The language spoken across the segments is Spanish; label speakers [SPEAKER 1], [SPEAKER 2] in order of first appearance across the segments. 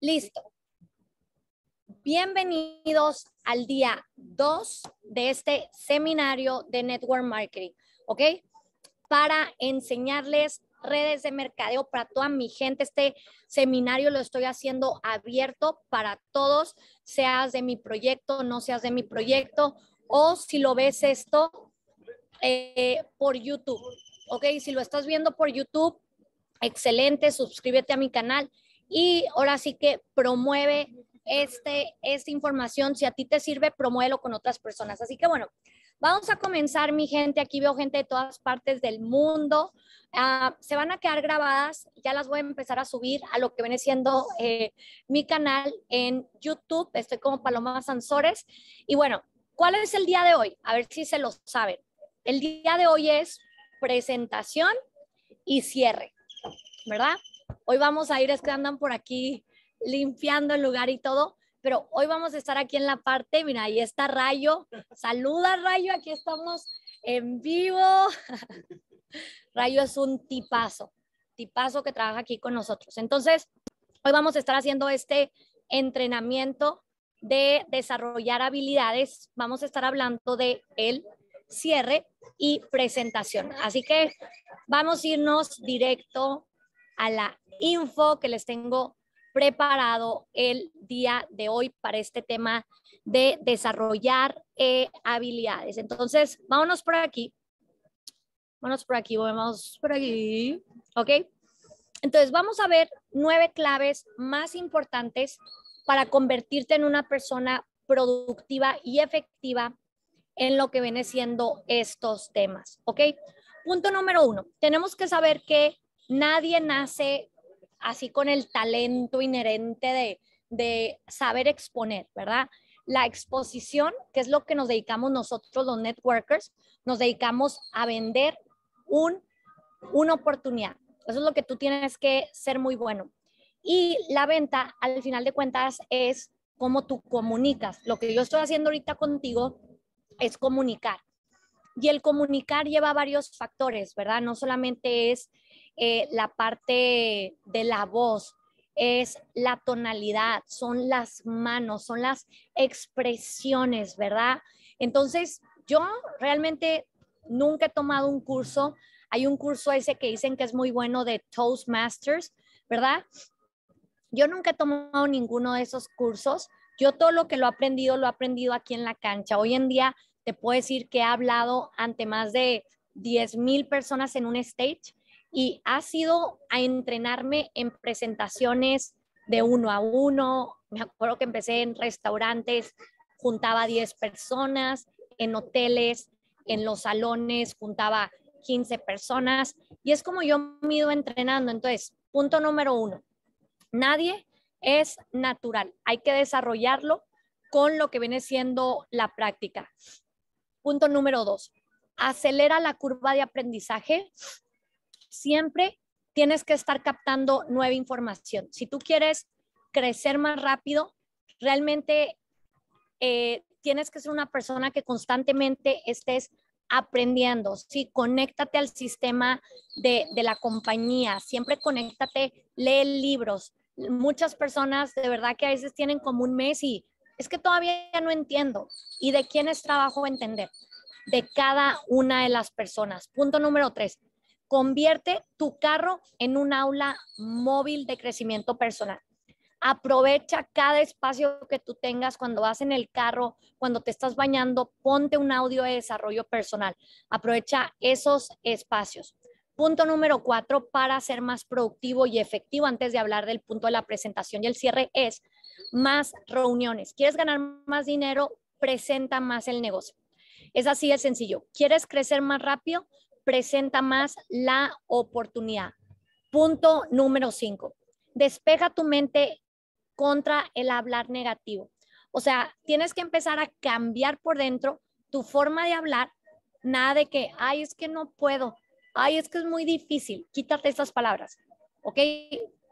[SPEAKER 1] Listo. Bienvenidos al día 2 de este seminario de Network Marketing, ¿ok? Para enseñarles redes de mercadeo para toda mi gente. Este seminario lo estoy haciendo abierto para todos, seas de mi proyecto, no seas de mi proyecto, o si lo ves esto eh, por YouTube, ¿ok? Si lo estás viendo por YouTube, excelente, suscríbete a mi canal y ahora sí que promueve este, esta información. Si a ti te sirve, promuévelo con otras personas. Así que bueno, vamos a comenzar, mi gente. Aquí veo gente de todas partes del mundo. Ah, se van a quedar grabadas. Ya las voy a empezar a subir a lo que viene siendo eh, mi canal en YouTube. Estoy como Paloma Sansores. Y bueno, ¿cuál es el día de hoy? A ver si se lo saben. El día de hoy es presentación y cierre, ¿verdad? Hoy vamos a ir, es que andan por aquí limpiando el lugar y todo, pero hoy vamos a estar aquí en la parte, mira, ahí está Rayo. Saluda Rayo, aquí estamos en vivo. Rayo es un tipazo, tipazo que trabaja aquí con nosotros. Entonces, hoy vamos a estar haciendo este entrenamiento de desarrollar habilidades. Vamos a estar hablando de el cierre y presentación. Así que vamos a irnos directo a la info que les tengo preparado el día de hoy para este tema de desarrollar eh, habilidades. Entonces, vámonos por aquí. Vámonos por aquí, vamos por aquí. ¿Ok? Entonces, vamos a ver nueve claves más importantes para convertirte en una persona productiva y efectiva en lo que viene siendo estos temas. ¿Ok? Punto número uno, tenemos que saber que nadie nace así con el talento inherente de, saber exponer, ¿verdad? La exposición, que es lo que nos dedicamos nosotros los networkers, nos dedicamos a vender una oportunidad. Eso es lo que tú tienes que ser muy bueno. Y la venta, al final de cuentas, es cómo tú comunicas. Lo que yo estoy haciendo ahorita contigo es comunicar. Y el comunicar lleva varios factores, ¿verdad? No solamente es eh, la parte de la voz, es la tonalidad, son las manos, son las expresiones, ¿verdad? Entonces, yo realmente nunca he tomado un curso. Hay un curso ese que dicen que es muy bueno de Toastmasters, ¿verdad? Yo nunca he tomado ninguno de esos cursos. Yo todo lo que lo he aprendido, lo he aprendido aquí en la cancha. Hoy en día te puedo decir que he hablado ante más de 10 mil personas en un stage y ha sido a entrenarme en presentaciones de uno a uno. Me acuerdo que empecé en restaurantes, juntaba 10 personas, en hoteles, en los salones, juntaba 15 personas y es como yo me he ido entrenando. Entonces, punto número uno, nadie es natural, hay que desarrollarlo con lo que viene siendo la práctica. Punto número dos, acelera la curva de aprendizaje siempre tienes que estar captando nueva información. Si tú quieres crecer más rápido, realmente eh, tienes que ser una persona que constantemente estés aprendiendo, ¿sí? Conéctate al sistema de, de, la compañía, siempre conéctate, lee libros. Muchas personas de verdad que a veces tienen como un mes y es que todavía no entiendo. ¿Y de quién es trabajo entender? De cada una de las personas. Punto número tres, Convierte tu carro en un aula móvil de crecimiento personal. Aprovecha cada espacio que tú tengas cuando vas en el carro, cuando te estás bañando, ponte un audio de desarrollo personal. Aprovecha esos espacios. Punto número cuatro para ser más productivo y efectivo antes de hablar del punto de la presentación y el cierre es más reuniones. ¿Quieres ganar más dinero? Presenta más el negocio. Es así de sencillo. ¿Quieres crecer más rápido? presenta más la oportunidad. Punto número cinco, despeja tu mente contra el hablar negativo. O sea, tienes que empezar a cambiar por dentro tu forma de hablar, nada de que, ay, es que no puedo, ay, es que es muy difícil, quítate estas palabras, ¿ok?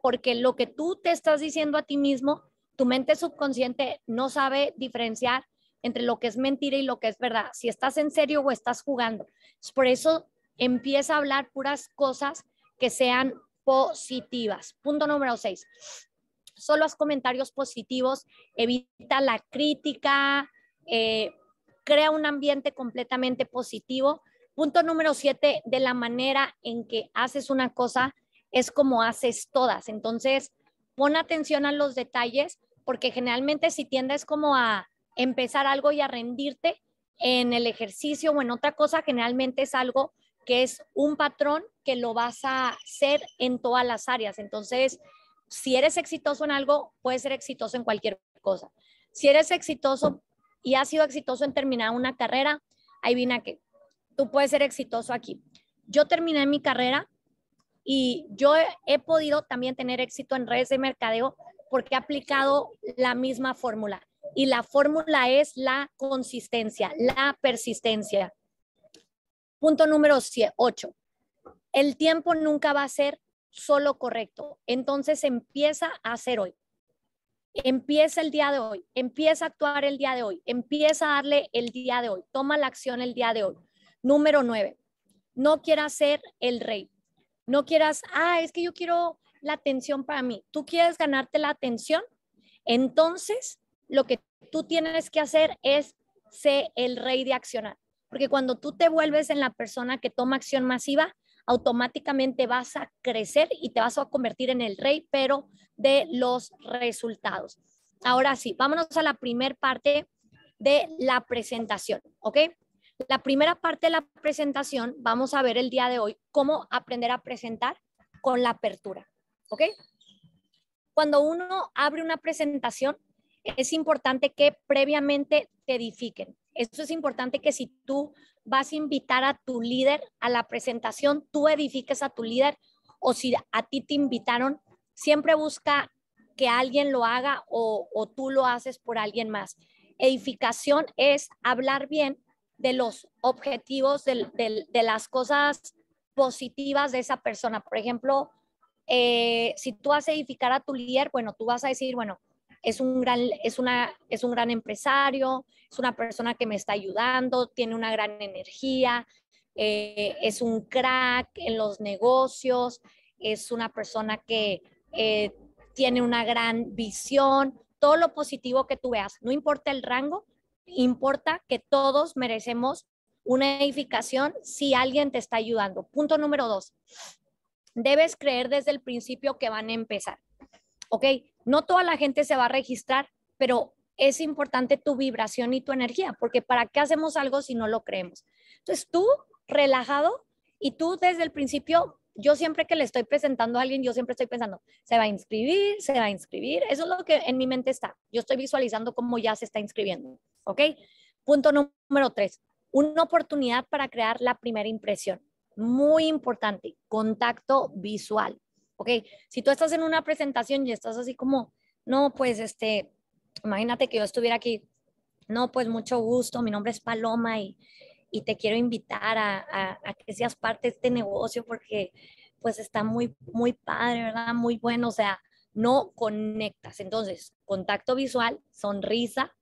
[SPEAKER 1] Porque lo que tú te estás diciendo a ti mismo, tu mente subconsciente no sabe diferenciar entre lo que es mentira y lo que es verdad, si estás en serio o estás jugando. Por eso empieza a hablar puras cosas que sean positivas. Punto número seis, solo haz comentarios positivos, evita la crítica, eh, crea un ambiente completamente positivo. Punto número siete, de la manera en que haces una cosa es como haces todas. Entonces, pon atención a los detalles porque generalmente si tiendes como a empezar algo y a rendirte en el ejercicio o en otra cosa, generalmente es algo que es un patrón que lo vas a hacer en todas las áreas. Entonces, si eres exitoso en algo, puedes ser exitoso en cualquier cosa. Si eres exitoso y has sido exitoso en terminar una carrera, ahí viene que tú puedes ser exitoso aquí. Yo terminé mi carrera y yo he podido también tener éxito en redes de mercadeo porque he aplicado la misma fórmula. Y la fórmula es la consistencia, la persistencia. Punto número 8. El tiempo nunca va a ser solo correcto. Entonces empieza a hacer hoy. Empieza el día de hoy. Empieza a actuar el día de hoy. Empieza a darle el día de hoy. Toma la acción el día de hoy. Número 9. No quieras ser el rey. No quieras, ah, es que yo quiero la atención para mí. Tú quieres ganarte la atención. Entonces, lo que tú tienes que hacer es ser el rey de accionar. Porque cuando tú te vuelves en la persona que toma acción masiva, automáticamente vas a crecer y te vas a convertir en el rey, pero de los resultados. Ahora sí, vámonos a la primera parte de la presentación, ¿ok? La primera parte de la presentación, vamos a ver el día de hoy cómo aprender a presentar con la apertura, ¿ok? Cuando uno abre una presentación, es importante que previamente te edifiquen. Eso es importante que si tú vas a invitar a tu líder a la presentación, tú edifiques a tu líder o si a ti te invitaron, siempre busca que alguien lo haga o, tú lo haces por alguien más. Edificación es hablar bien de los objetivos, de, las cosas positivas de esa persona. Por ejemplo, eh, si tú vas a edificar a tu líder, bueno, tú vas a decir, bueno, es un gran, es una, es un gran empresario, es una persona que me está ayudando, tiene una gran energía, eh, es un crack en los negocios, es una persona que eh, tiene una gran visión, todo lo positivo que tú veas, no importa el rango, importa que todos merecemos una edificación si alguien te está ayudando. Punto número dos, debes creer desde el principio que van a empezar. ¿ok? No toda la gente se va a registrar, pero es importante tu vibración y tu energía, porque ¿para qué hacemos algo si no lo creemos? Entonces tú, relajado, y tú desde el principio, yo siempre que le estoy presentando a alguien, yo siempre estoy pensando, se va a inscribir, se va a inscribir, eso es lo que en mi mente está. Yo estoy visualizando cómo ya se está inscribiendo, ¿ok? Punto número tres, una oportunidad para crear la primera impresión. Muy importante, contacto visual ok, si tú estás en una presentación y estás así como, no, pues este, imagínate que yo estuviera aquí, no, pues mucho gusto, mi nombre es Paloma y, te quiero invitar a, que seas parte de este negocio porque pues está muy, muy padre, ¿verdad? Muy bueno, o sea, no conectas. Entonces, contacto visual, sonrisa.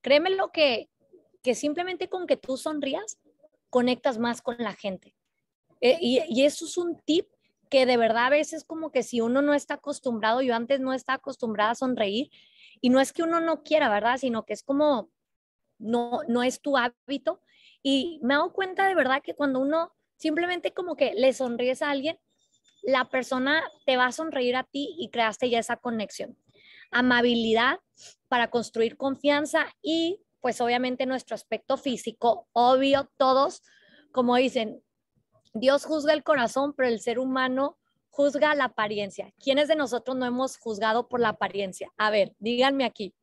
[SPEAKER 1] Créeme lo que, que simplemente con que tú sonrías, conectas más con la gente. Eh, y, y, eso es un tip que de verdad a veces como que si uno no está acostumbrado, yo antes no estaba acostumbrada a sonreír y no es que uno no quiera, ¿verdad? Sino que es como, no, no es tu hábito. Y me hago cuenta de verdad que cuando uno simplemente como que le sonríes a alguien, la persona te va a sonreír a ti y creaste ya esa conexión. Amabilidad para construir confianza y pues obviamente nuestro aspecto físico, obvio, todos, como dicen, Dios juzga el corazón, pero el ser humano juzga la apariencia. ¿Quiénes de nosotros no hemos juzgado por la apariencia? A ver, díganme aquí.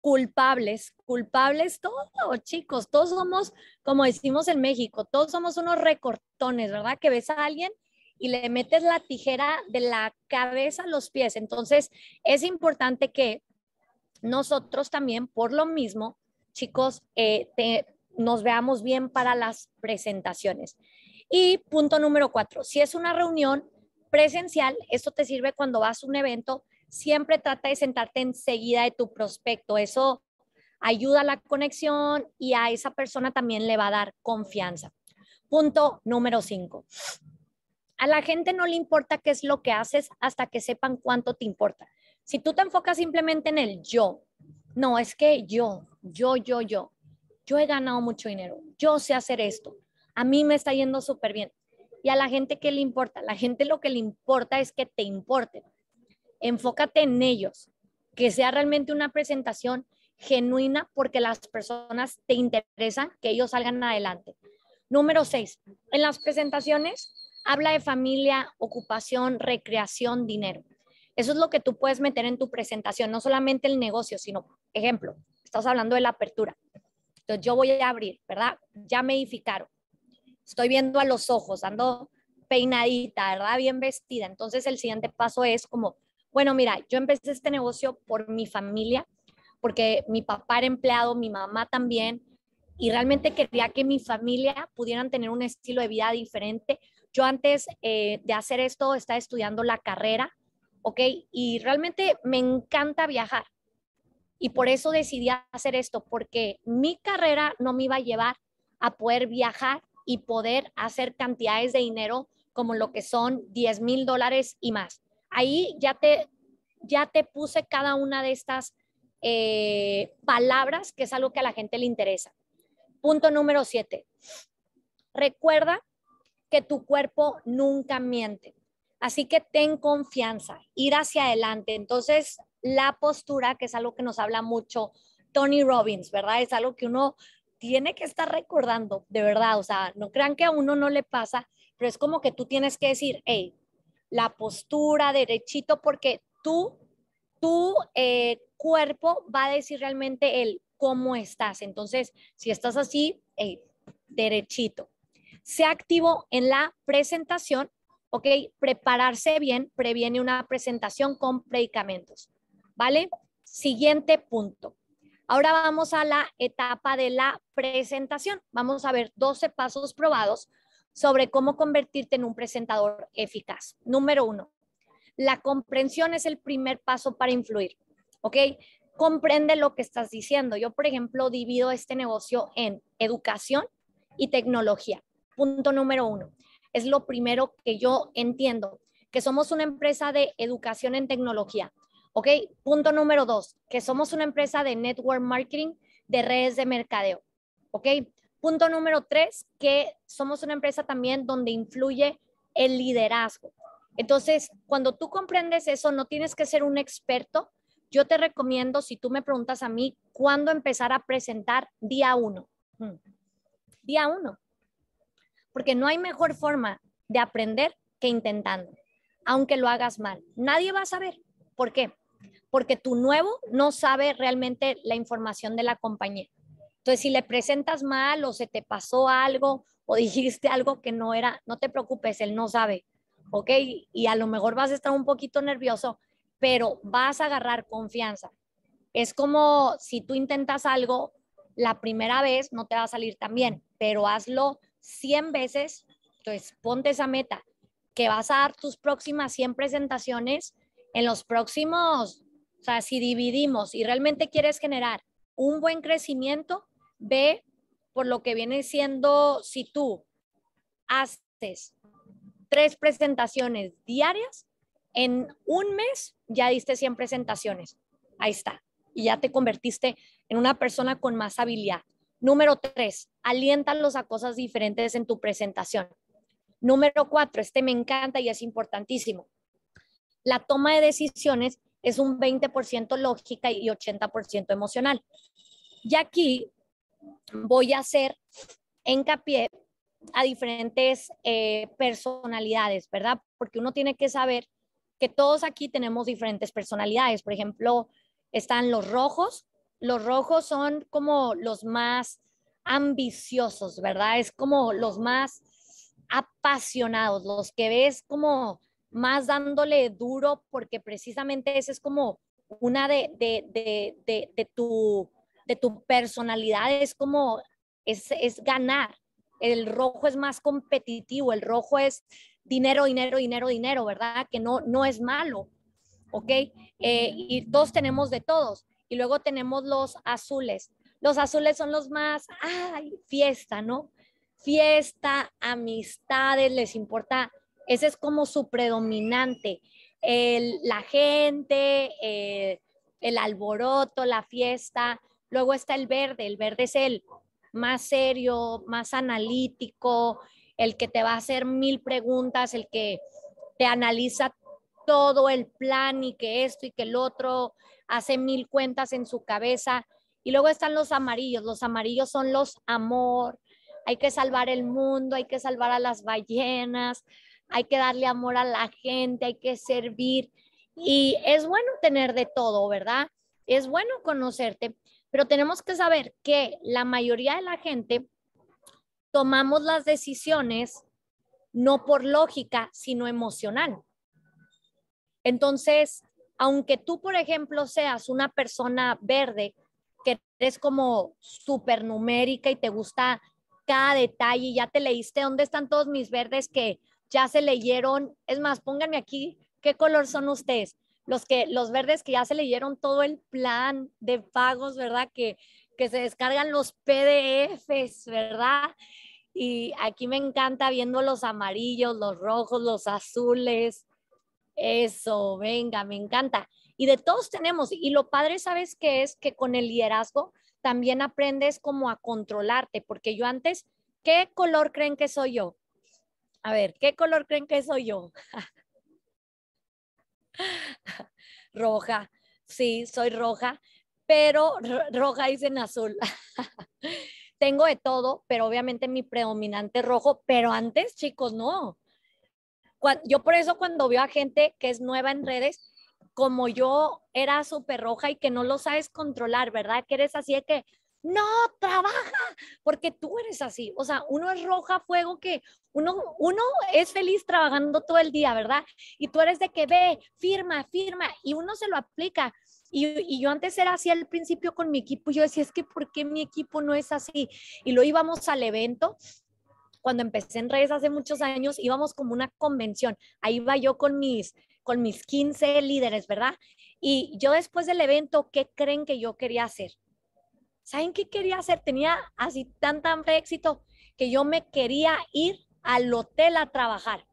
[SPEAKER 1] Culpables, culpables todos, chicos, todos somos, como decimos en México, todos somos unos recortones, ¿verdad? Que ves a alguien y le metes la tijera de la cabeza a los pies. Entonces, es importante que nosotros también, por lo mismo, chicos, eh, te, nos veamos bien para las presentaciones. Y punto número cuatro, si es una reunión presencial, esto te sirve cuando vas a un evento, siempre trata de sentarte enseguida de tu prospecto. Eso ayuda a la conexión y a esa persona también le va a dar confianza. Punto número cinco. A la gente no le importa qué es lo que haces hasta que sepan cuánto te importa. Si tú te enfocas simplemente en el yo, no, es que yo, yo, yo, yo, yo he ganado mucho dinero, yo sé hacer esto, a mí me está yendo súper bien. Y a la gente qué le importa, la gente lo que le importa es que te importe. Enfócate en ellos, que sea realmente una presentación genuina porque las personas te interesan que ellos salgan adelante. Número seis, en las presentaciones habla de familia, ocupación, recreación, dinero. Eso es lo que tú puedes meter en tu presentación, no solamente el negocio, sino, ejemplo, estás hablando de la apertura. Entonces yo voy a abrir, ¿verdad? Ya me edificaron. Estoy viendo a los ojos, ando peinadita, ¿verdad? Bien vestida. Entonces el siguiente paso es como, bueno, mira, yo empecé este negocio por mi familia, porque mi papá era empleado, mi mamá también, y realmente quería que mi familia pudieran tener un estilo de vida diferente. Yo antes eh, de hacer esto estaba estudiando la carrera, ¿ok? Y realmente me encanta viajar. Y por eso decidí hacer esto, porque mi carrera no me iba a llevar a poder viajar y poder hacer cantidades de dinero como lo que son 10 mil dólares y más. Ahí ya te, ya te puse cada una de estas eh, palabras, que es algo que a la gente le interesa. Punto número 7. Recuerda que tu cuerpo nunca miente. Así que ten confianza, ir hacia adelante. Entonces, la postura, que es algo que nos habla mucho Tony Robbins, ¿verdad? Es algo que uno tiene que estar recordando, de verdad, o sea, no crean que a uno no le pasa, pero es como que tú tienes que decir, hey, la postura derechito, porque tú, tu eh, cuerpo va a decir realmente el cómo estás. Entonces, si estás así, hey, derechito. Se activo en la presentación, ¿ok? Prepararse bien previene una presentación con predicamentos. ¿vale? Siguiente punto. Ahora vamos a la etapa de la presentación. Vamos a ver 12 pasos probados sobre cómo convertirte en un presentador eficaz. Número uno, la comprensión es el primer paso para influir, ¿ok? Comprende lo que estás diciendo. Yo, por ejemplo, divido este negocio en educación y tecnología. Punto número uno, es lo primero que yo entiendo, que somos una empresa de educación en tecnología. ¿Ok? Punto número dos, que somos una empresa de network marketing, de redes de mercadeo. ¿Ok? Punto número tres, que somos una empresa también donde influye el liderazgo. Entonces, cuando tú comprendes eso, no tienes que ser un experto. Yo te recomiendo, si tú me preguntas a mí, ¿cuándo empezar a presentar? Día uno. Mm. Día uno. Porque no hay mejor forma de aprender que intentando, aunque lo hagas mal. Nadie va a saber. ¿Por qué? porque tu nuevo no sabe realmente la información de la compañía. Entonces, si le presentas mal o se te pasó algo o dijiste algo que no era, no te preocupes, él no sabe, ¿ok? Y a lo mejor vas a estar un poquito nervioso, pero vas a agarrar confianza. Es como si tú intentas algo la primera vez, no te va a salir tan bien, pero hazlo 100 veces, entonces ponte esa meta, que vas a dar tus próximas 100 presentaciones en los próximos sea, si dividimos y realmente quieres generar un buen crecimiento, ve por lo que viene siendo si tú haces tres presentaciones diarias, en un mes ya diste 100 presentaciones. Ahí está. Y ya te convertiste en una persona con más habilidad. Número tres, aliéntalos a cosas diferentes en tu presentación. Número cuatro, este me encanta y es importantísimo. La toma de decisiones es un 20% lógica y 80% emocional. Y aquí voy a hacer hincapié a diferentes eh, personalidades, ¿verdad? Porque uno tiene que saber que todos aquí tenemos diferentes personalidades. Por ejemplo, están los rojos. Los rojos son como los más ambiciosos, ¿verdad? Es como los más apasionados, los que ves como más dándole duro porque precisamente ese es como una de, de, de, tu, de personalidad, es como, es, ganar. El rojo es más competitivo, el rojo es dinero, dinero, dinero, dinero, ¿verdad? Que no, no es malo, ¿ok? Eh, y todos tenemos de todos. Y luego tenemos los azules. Los azules son los más, ay, fiesta, ¿no? Fiesta, amistades, les importa ese es como su predominante. la gente, eh, el alboroto, la fiesta. Luego está el verde. El verde es el más serio, más analítico, el que te va a hacer mil preguntas, el que te analiza todo el plan y que esto y que el otro, hace mil cuentas en su cabeza. Y luego están los amarillos. Los amarillos son los amor, hay que salvar el mundo, hay que salvar a las ballenas, hay que darle amor a la gente, hay que servir. Y es bueno tener de todo, ¿verdad? Es bueno conocerte, pero tenemos que saber que la mayoría de la gente tomamos las decisiones no por lógica, sino emocional. Entonces, aunque tú, por ejemplo, seas una persona verde, que eres como supernumérica y te gusta cada detalle, y ya te leíste dónde están todos mis verdes que ya se leyeron, es más, pónganme aquí qué color son ustedes, los que los verdes que ya se leyeron todo el plan de pagos, ¿verdad? Que que se descargan los PDFs, ¿verdad? Y aquí me encanta viendo los amarillos, los rojos, los azules. Eso, venga, me encanta. Y de todos tenemos, y lo padre, ¿sabes qué es? Que con el liderazgo también aprendes como a controlarte, porque yo antes, ¿qué color creen que soy yo? A ver, ¿qué color creen que soy yo? roja, sí, soy roja, pero roja dicen azul. Tengo de todo, pero obviamente mi predominante rojo, pero antes, chicos, no. yo por eso cuando veo a gente que es nueva en redes, como yo era súper roja y que no lo sabes controlar, ¿verdad? Que eres así de que, no, trabaja, porque tú eres así. O sea, uno es roja fuego que uno, uno es feliz trabajando todo el día, ¿verdad? Y tú eres de que ve, firma, firma, y uno se lo aplica. Y, yo antes era así al principio con mi equipo, yo decía, es que ¿por qué mi equipo no es así? Y lo íbamos al evento. Cuando empecé en redes hace muchos años, íbamos como una convención. Ahí iba yo con mis, con mis 15 líderes, ¿verdad? Y yo después del evento, ¿qué creen que yo quería hacer? ¿Saben qué quería hacer? Tenía así tanta tan éxito que yo me quería ir al hotel a trabajar.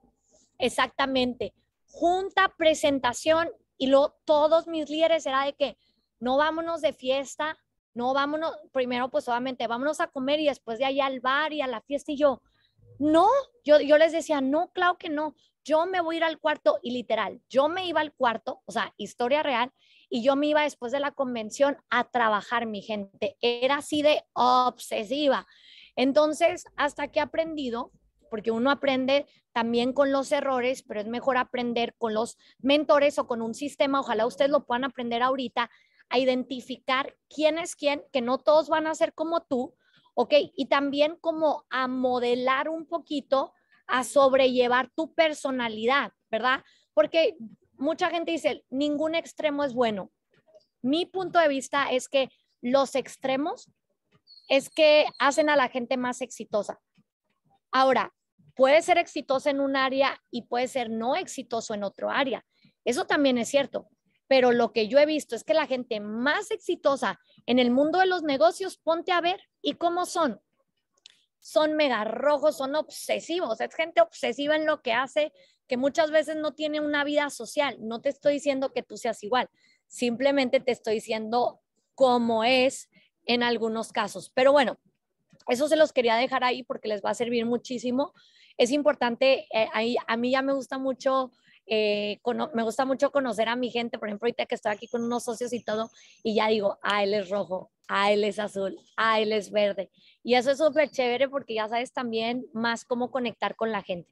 [SPEAKER 1] Exactamente. Junta, presentación y luego todos mis líderes era de que no vámonos de fiesta, no vámonos, primero pues solamente vámonos a comer y después de ahí al bar y a la fiesta y yo, no, yo, yo les decía, no, claro que no, yo me voy a ir al cuarto y literal, yo me iba al cuarto, o sea, historia real, y yo me iba después de la convención a trabajar, mi gente. Era así de obsesiva. Entonces, hasta que he aprendido, porque uno aprende también con los errores, pero es mejor aprender con los mentores o con un sistema, ojalá ustedes lo puedan aprender ahorita, a identificar quién es quién, que no todos van a ser como tú, ¿ok? Y también como a modelar un poquito, a sobrellevar tu personalidad, ¿verdad? Porque mucha gente dice, ningún extremo es bueno. Mi punto de vista es que los extremos es que hacen a la gente más exitosa. Ahora, puede ser exitosa en un área y puede ser no exitoso en otro área. Eso también es cierto. Pero lo que yo he visto es que la gente más exitosa en el mundo de los negocios, ponte a ver y cómo son son mega rojos, son obsesivos, es gente obsesiva en lo que hace, que muchas veces no tiene una vida social. No te estoy diciendo que tú seas igual, simplemente te estoy diciendo cómo es en algunos casos. Pero bueno, eso se los quería dejar ahí porque les va a servir muchísimo. Es importante, eh, ahí, a mí ya me gusta mucho eh, me gusta mucho conocer a mi gente, por ejemplo, ahorita que estoy aquí con unos socios y todo, y ya digo, ah, él es rojo, ah, él es azul, ah, él es verde. Y eso es súper chévere porque ya sabes también más cómo conectar con la gente.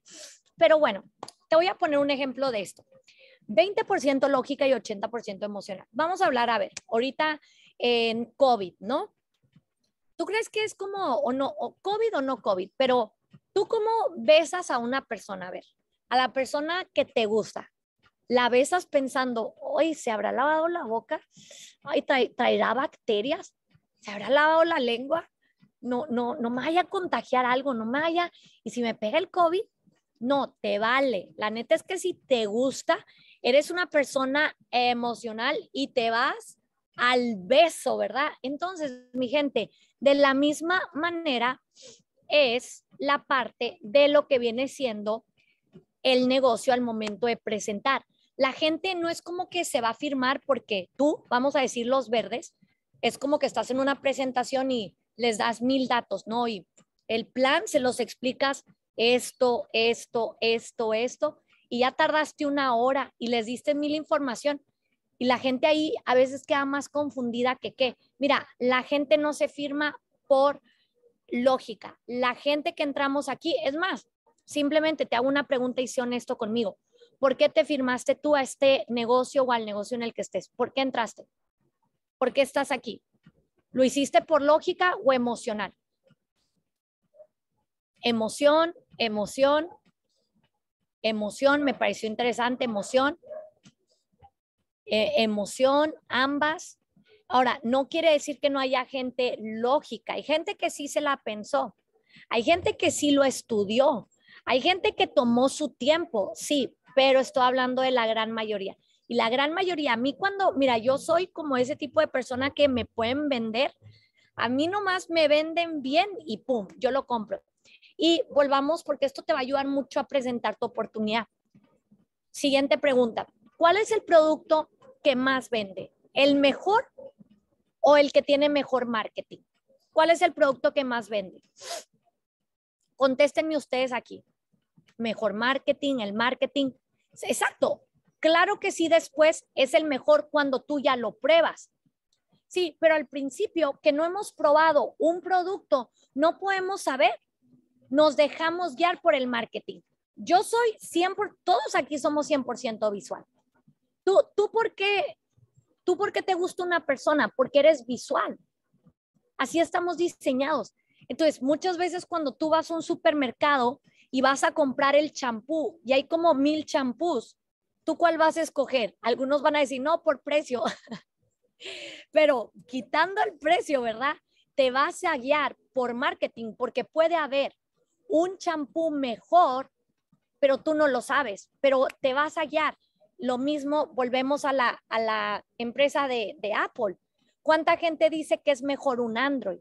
[SPEAKER 1] Pero bueno, te voy a poner un ejemplo de esto. 20% lógica y 80% emocional. Vamos a hablar, a ver, ahorita en COVID, ¿no? ¿Tú crees que es como o no, COVID o no COVID? Pero tú cómo besas a una persona, a ver, a la persona que te gusta, la besas pensando, hoy se habrá lavado la boca, ay, traerá bacterias, ¿se habrá lavado la lengua? No, no, no me vaya a contagiar algo, no me vaya, y si me pega el COVID, no, te vale. La neta es que si te gusta, eres una persona emocional y te vas al beso, ¿verdad? Entonces, mi gente, de la misma manera es la parte de lo que viene siendo el negocio al momento de presentar. La gente no es como que se va a firmar porque tú, vamos a decir los verdes, es como que estás en una presentación y les das mil datos, ¿no? Y el plan se los explicas esto, esto, esto, esto, y ya tardaste una hora y les diste mil información. Y la gente ahí a veces queda más confundida que qué. Mira, la gente no se firma por lógica. La gente que entramos aquí, es más, simplemente te hago una pregunta y sé honesto conmigo. ¿Por qué te firmaste tú a este negocio o al negocio en el que estés? ¿Por qué entraste? ¿Por qué estás aquí? ¿Lo hiciste por lógica o emocional? Emoción, emoción, emoción, me pareció interesante, emoción, eh, emoción, ambas. Ahora, no quiere decir que no haya gente lógica, hay gente que sí se la pensó, hay gente que sí lo estudió, hay gente que tomó su tiempo, sí, pero estoy hablando de la gran mayoría. Y la gran mayoría, a mí cuando, mira, yo soy como ese tipo de persona que me pueden vender, a mí nomás me venden bien y pum, yo lo compro. Y volvamos porque esto te va a ayudar mucho a presentar tu oportunidad. Siguiente pregunta, ¿cuál es el producto que más vende? ¿El mejor o el que tiene mejor marketing? ¿Cuál es el producto que más vende? Contéstenme ustedes aquí. Mejor marketing, el marketing. Exacto. Claro que sí, después es el mejor cuando tú ya lo pruebas. Sí, pero al principio que no hemos probado un producto, no podemos saber. Nos dejamos guiar por el marketing. Yo soy 100%, todos aquí somos 100% visual. ¿Tú, tú, por ¿Tú por qué te gusta una persona? Porque eres visual. Así estamos diseñados. Entonces, muchas veces cuando tú vas a un supermercado y vas a comprar el champú y hay como mil champús, cuál vas a escoger? Algunos van a decir, no, por precio. Pero quitando el precio, ¿verdad? Te vas a guiar por marketing porque puede haber un champú mejor, pero tú no lo sabes, pero te vas a guiar. Lo mismo, volvemos a la, empresa de, de Apple. ¿Cuánta gente dice que es mejor un Android?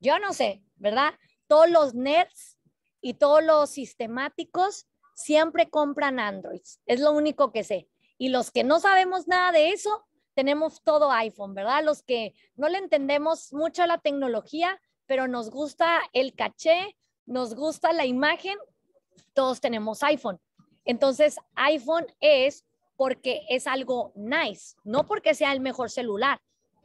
[SPEAKER 1] Yo no sé, ¿verdad? Todos los nerds y todos los sistemáticos siempre compran Androids, es lo único que sé. Y los que no sabemos nada de eso, tenemos todo iPhone, ¿verdad? Los que no le entendemos mucho la tecnología, pero nos gusta el caché, nos gusta la imagen, todos tenemos iPhone. Entonces, iPhone es porque es algo nice, no porque sea el mejor celular.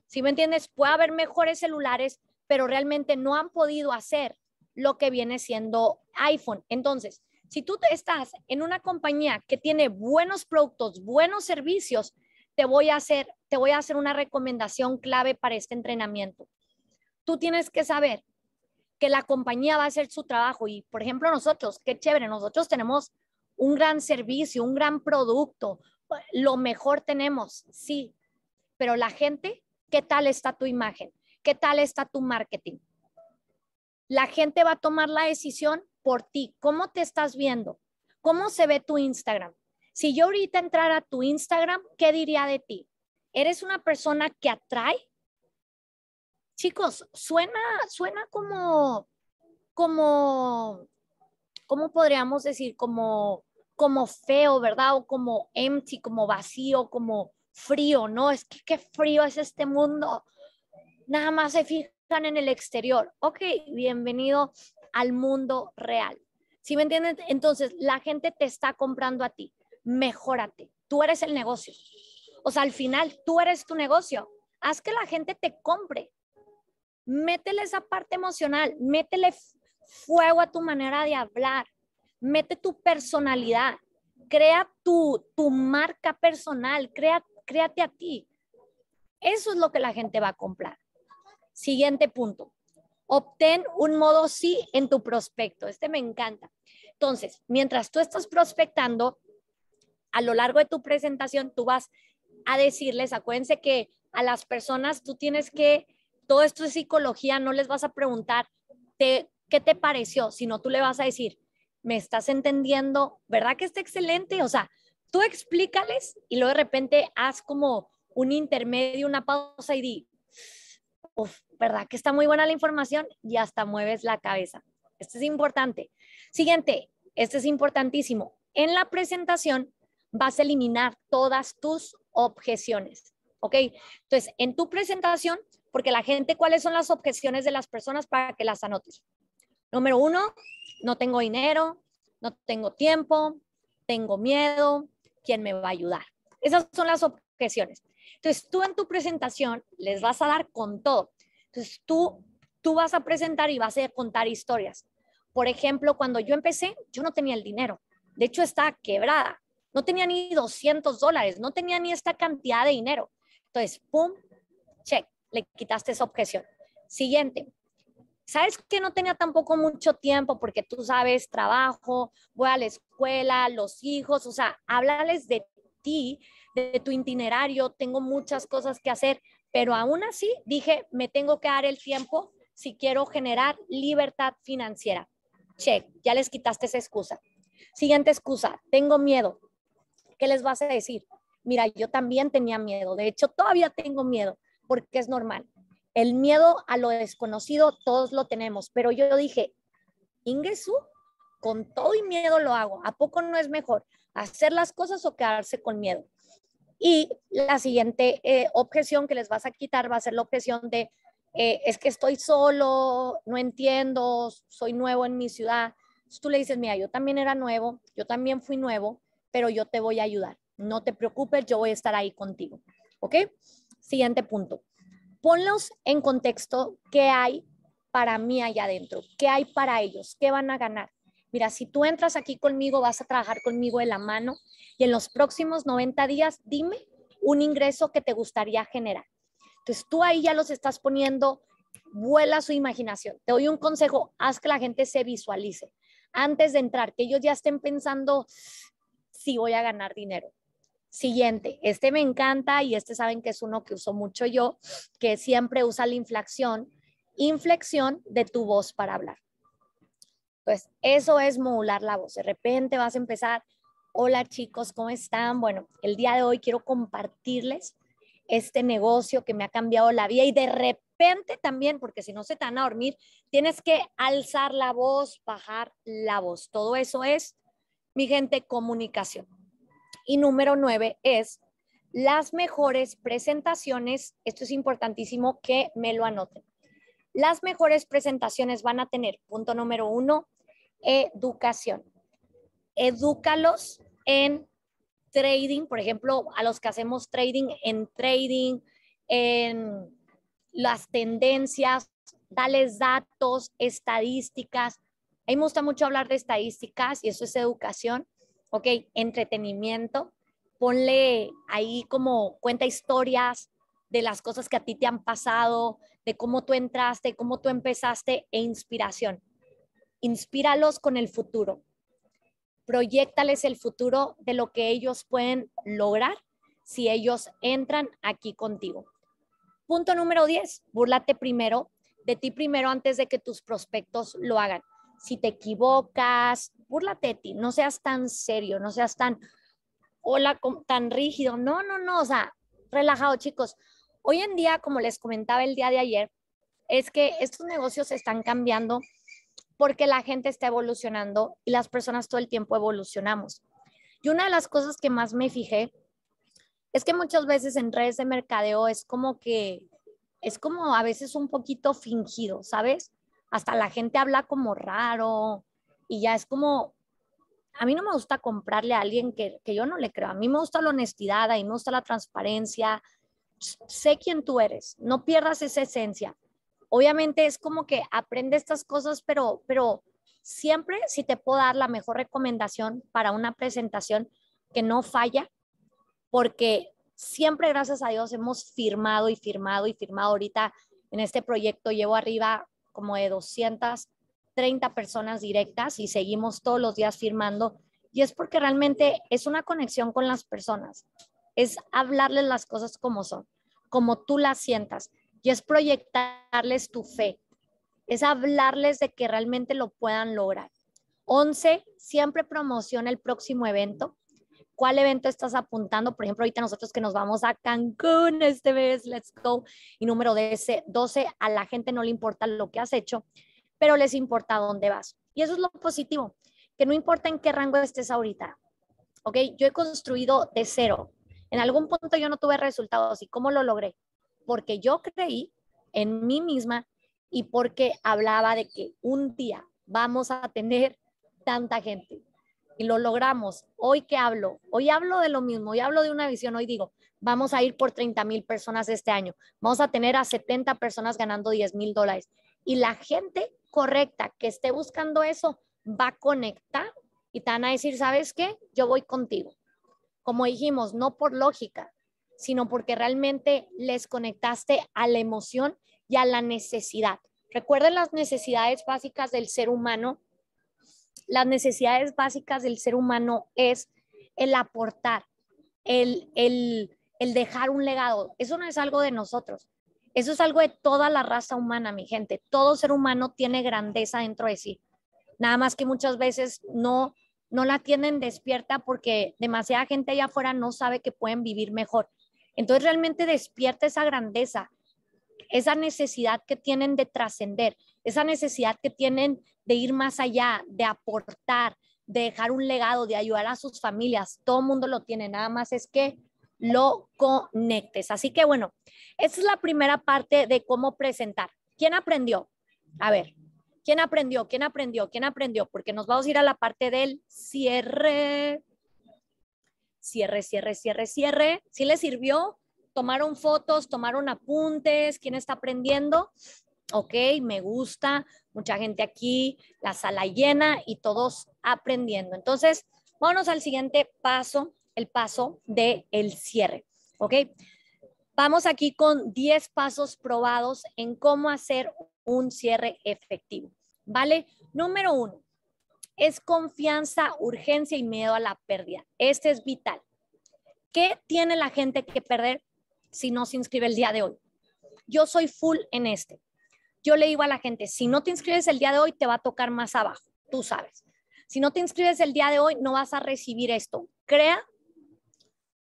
[SPEAKER 1] Si me entiendes, puede haber mejores celulares, pero realmente no han podido hacer lo que viene siendo iPhone. Entonces, si tú estás en una compañía que tiene buenos productos, buenos servicios, te voy a hacer, te voy a hacer una recomendación clave para este entrenamiento. Tú tienes que saber que la compañía va a hacer su trabajo y, por ejemplo, nosotros, qué chévere, nosotros tenemos un gran servicio, un gran producto, lo mejor tenemos, sí, pero la gente, ¿qué tal está tu imagen? ¿Qué tal está tu marketing? La gente va a tomar la decisión por ti, cómo te estás viendo, cómo se ve tu Instagram. Si yo ahorita entrara a tu Instagram, ¿qué diría de ti? ¿Eres una persona que atrae? Chicos, suena, suena como, como, ¿cómo podríamos decir? Como, como feo, ¿verdad? O como empty, como vacío, como frío, ¿no? Es que qué frío es este mundo. Nada más se fijan en el exterior. Ok, bienvenido al mundo real. ¿Sí me entiendes? Entonces, la gente te está comprando a ti. Mejórate. Tú eres el negocio. O sea, al final, tú eres tu negocio. Haz que la gente te compre. Métele esa parte emocional. Métele fuego a tu manera de hablar. Mete tu personalidad. Crea tu, tu marca personal. créate a ti. Eso es lo que la gente va a comprar. Siguiente punto obtén un modo sí en tu prospecto. Este me encanta. Entonces, mientras tú estás prospectando, a lo largo de tu presentación, tú vas a decirles, acuérdense que a las personas tú tienes que, todo esto es psicología, no les vas a preguntar qué te pareció, sino tú le vas a decir, me estás entendiendo, ¿verdad que está excelente? O sea, tú explícales y luego de repente haz como un intermedio, una pausa y di, Uf, ¿verdad que está muy buena la información? Y hasta mueves la cabeza. Esto es importante. Siguiente, esto es importantísimo. En la presentación vas a eliminar todas tus objeciones. ¿Ok? Entonces, en tu presentación, porque la gente, ¿cuáles son las objeciones de las personas para que las anotes? Número uno, no tengo dinero, no tengo tiempo, tengo miedo, ¿quién me va a ayudar? Esas son las objeciones. Entonces, tú en tu presentación les vas a dar con todo. Entonces, tú, tú vas a presentar y vas a contar historias. Por ejemplo, cuando yo empecé, yo no tenía el dinero. De hecho, estaba quebrada. No tenía ni 200 dólares, no tenía ni esta cantidad de dinero. Entonces, pum, check, le quitaste esa objeción. Siguiente, sabes que no tenía tampoco mucho tiempo porque tú sabes, trabajo, voy a la escuela, los hijos, o sea, háblales de ti de tu itinerario, tengo muchas cosas que hacer, pero aún así dije, me tengo que dar el tiempo si quiero generar libertad financiera. Che, ya les quitaste esa excusa. Siguiente excusa, tengo miedo. ¿Qué les vas a decir? Mira, yo también tenía miedo, de hecho todavía tengo miedo, porque es normal. El miedo a lo desconocido todos lo tenemos, pero yo dije, ingreso con todo y miedo lo hago. ¿A poco no es mejor hacer las cosas o quedarse con miedo? Y la siguiente eh, objeción que les vas a quitar va a ser la objeción de, eh, es que estoy solo, no entiendo, soy nuevo en mi ciudad. tú le dices, mira, yo también era nuevo, yo también fui nuevo, pero yo te voy a ayudar. No te preocupes, yo voy a estar ahí contigo. ¿Ok? Siguiente punto. Ponlos en contexto qué hay para mí allá adentro, qué hay para ellos, qué van a ganar mira, si tú entras aquí conmigo, vas a trabajar conmigo de la mano y en los próximos 90 días, dime un ingreso que te gustaría generar. Entonces tú ahí ya los estás poniendo, vuela su imaginación. Te doy un consejo, haz que la gente se visualice antes de entrar, que ellos ya estén pensando si voy a ganar dinero. Siguiente, este me encanta y este saben que es uno que uso mucho yo, que siempre usa la inflexión, inflexión de tu voz para hablar. Pues eso es modular la voz. De repente vas a empezar, hola chicos, ¿cómo están? Bueno, el día de hoy quiero compartirles este negocio que me ha cambiado la vida y de repente también, porque si no se te van a dormir, tienes que alzar la voz, bajar la voz. Todo eso es, mi gente, comunicación. Y número nueve es las mejores presentaciones. Esto es importantísimo que me lo anoten. Las mejores presentaciones van a tener, punto número uno, educación. Edúcalos en trading, por ejemplo, a los que hacemos trading, en trading, en las tendencias, dales datos, estadísticas. A mí me gusta mucho hablar de estadísticas y eso es educación, ¿ok? Entretenimiento. Ponle ahí como cuenta historias de las cosas que a ti te han pasado, de cómo tú entraste, cómo tú empezaste e inspiración inspíralos con el futuro, proyectales el futuro de lo que ellos pueden lograr si ellos entran aquí contigo. Punto número 10, búrlate primero, de ti primero antes de que tus prospectos lo hagan. Si te equivocas, búrlate de ti, no seas tan serio, no seas tan, hola, tan rígido. No, no, no, o sea, relajado, chicos. Hoy en día, como les comentaba el día de ayer, es que estos negocios están cambiando porque la gente está evolucionando y las personas todo el tiempo evolucionamos. Y una de las cosas que más me fijé es que muchas veces en redes de mercadeo es como que, es como a veces un poquito fingido, ¿sabes? Hasta la gente habla como raro y ya es como, a mí no me gusta comprarle a alguien que, yo no le creo, a mí me gusta la honestidad, a mí me gusta la transparencia, sé quién tú eres, no pierdas esa esencia obviamente es como que aprende estas cosas, pero, pero siempre si te puedo dar la mejor recomendación para una presentación que no falla, porque siempre, gracias a Dios, hemos firmado y firmado y firmado. Ahorita en este proyecto llevo arriba como de 230 personas directas y seguimos todos los días firmando. Y es porque realmente es una conexión con las personas, es hablarles las cosas como son, como tú las sientas y es proyectarles tu fe, es hablarles de que realmente lo puedan lograr. 11, siempre promociona el próximo evento. ¿Cuál evento estás apuntando? Por ejemplo, ahorita nosotros que nos vamos a Cancún este mes, let's go. Y número 12, a la gente no le importa lo que has hecho, pero les importa dónde vas. Y eso es lo positivo, que no importa en qué rango estés ahorita. Ok, yo he construido de cero. En algún punto yo no tuve resultados. ¿Y cómo lo logré? porque yo creí en mí misma y porque hablaba de que un día vamos a tener tanta gente. Y lo logramos. Hoy que hablo, hoy hablo de lo mismo, hoy hablo de una visión, hoy digo, vamos a ir por 30 mil personas este año, vamos a tener a 70 personas ganando 10 mil dólares. Y la gente correcta que esté buscando eso va a conectar y te van a decir, ¿sabes qué? Yo voy contigo. Como dijimos, no por lógica, sino porque realmente les conectaste a la emoción y a la necesidad. Recuerden las necesidades básicas del ser humano. Las necesidades básicas del ser humano es el aportar, el, dejar un legado. Eso no es algo de nosotros. Eso es algo de toda la raza humana, mi gente. Todo ser humano tiene grandeza dentro de sí. Nada más que muchas veces no, no la tienen despierta porque demasiada gente allá afuera no sabe que pueden vivir mejor. Entonces realmente despierta esa grandeza, esa necesidad que tienen de trascender, esa necesidad que tienen de ir más allá, de aportar, de dejar un legado, de ayudar a sus familias. Todo el mundo lo tiene, nada más es que lo conectes. Así que bueno, esa es la primera parte de cómo presentar. ¿Quién aprendió? A ver, ¿quién aprendió? ¿Quién aprendió? ¿Quién aprendió? Porque nos vamos a ir a la parte del cierre cierre, cierre, cierre, cierre. Sí les sirvió, tomaron fotos, tomaron apuntes, quién está aprendiendo. Ok, me gusta, mucha gente aquí, la sala llena y todos aprendiendo. Entonces, vámonos al siguiente paso, el paso del el cierre. Ok, vamos aquí con 10 pasos probados en cómo hacer un cierre efectivo. ¿Vale? Número uno, es confianza, urgencia y miedo a la pérdida. Este es vital. ¿Qué tiene la gente que perder si no se inscribe el día de hoy? Yo soy full en este. Yo le digo a la gente, si no te inscribes el día de hoy, te va a tocar más abajo, tú sabes. Si no te inscribes el día de hoy, no vas a recibir esto. Crea